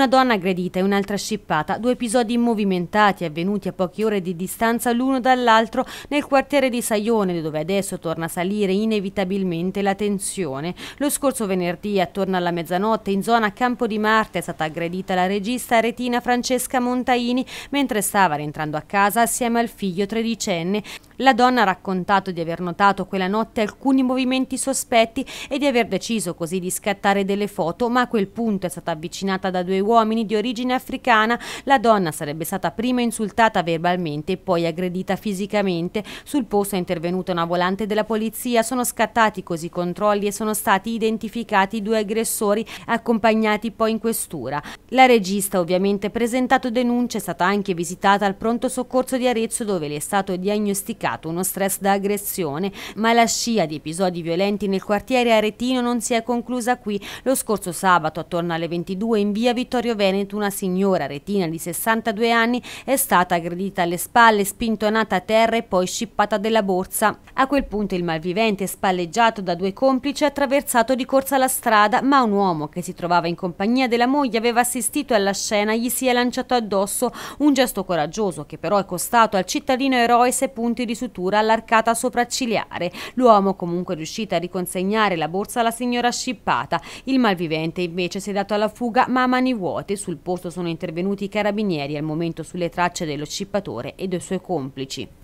Una donna aggredita e un'altra scippata, due episodi movimentati avvenuti a poche ore di distanza l'uno dall'altro nel quartiere di Saione, dove adesso torna a salire inevitabilmente la tensione. Lo scorso venerdì, attorno alla mezzanotte, in zona Campo di Marte è stata aggredita la regista aretina Francesca Montaini mentre stava rientrando a casa assieme al figlio tredicenne. La donna ha raccontato di aver notato quella notte alcuni movimenti sospetti e di aver deciso così di scattare delle foto, ma a quel punto è stata avvicinata da due uomini di origine africana. La donna sarebbe stata prima insultata verbalmente e poi aggredita fisicamente. Sul posto è intervenuta una volante della polizia, sono scattati così i controlli e sono stati identificati i due aggressori accompagnati poi in questura. La regista ovviamente presentato denunce, è stata anche visitata al pronto soccorso di Arezzo dove le è stato diagnosticato provocato uno stress da aggressione, ma la scia di episodi violenti nel quartiere aretino non si è conclusa qui. Lo scorso sabato, attorno alle 22, in via Vittorio Veneto, una signora aretina di 62 anni è stata aggredita alle spalle, spintonata a terra e poi scippata della borsa. A quel punto il malvivente, spalleggiato da due complici, ha attraversato di corsa la strada, ma un uomo che si trovava in compagnia della moglie aveva assistito alla scena, gli si è lanciato addosso, un gesto coraggioso che però è costato al cittadino eroe 6 punti di di sutura all'arcata sopraccigliare. L'uomo comunque è riuscito a riconsegnare la borsa alla signora scippata. Il malvivente invece si è dato alla fuga ma a mani vuote. Sul posto sono intervenuti i carabinieri al momento sulle tracce dello scippatore e dei suoi complici.